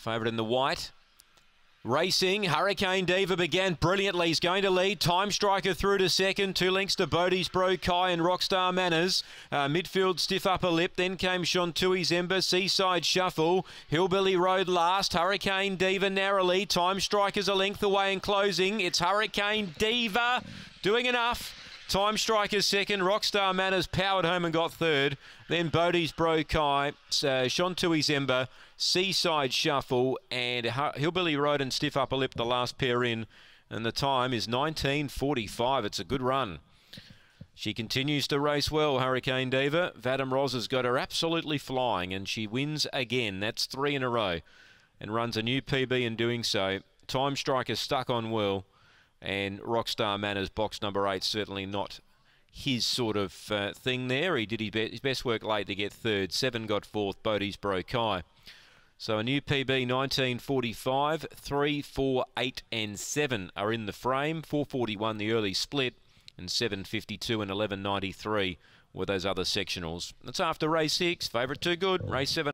Favourite in the white. Racing, Hurricane Diva began brilliantly. He's going to lead. Time Striker through to second. Two links to Bodie's Bro Kai and Rockstar Manners. Uh, midfield Stiff Upper Lip. Then came Shontui Ember, Seaside Shuffle. Hillbilly Road last. Hurricane Diva narrowly. Time Striker's a length away and closing. It's Hurricane Diva doing enough. Time Striker second. Rockstar Manners powered home and got third. Then Bodie's Bro Kai, uh, Shontui Zemba, Seaside Shuffle, and Hillbilly Road and Stiff Upper Lip, the last pair in. And the time is 19.45. It's a good run. She continues to race well, Hurricane Diva. Vadim Roz has got her absolutely flying, and she wins again. That's three in a row and runs a new PB in doing so. Time Striker stuck on well. And Rockstar Manners, box number eight, certainly not his sort of uh, thing there. He did his, be his, best work late to get third. Seven got fourth. Bodie's broke high. So a new PB 1945, 3, 4, 8 and 7 are in the frame. 441 the early split and 752 and 1193 were those other sectionals. That's after race 6. Favourite too good. Race 7.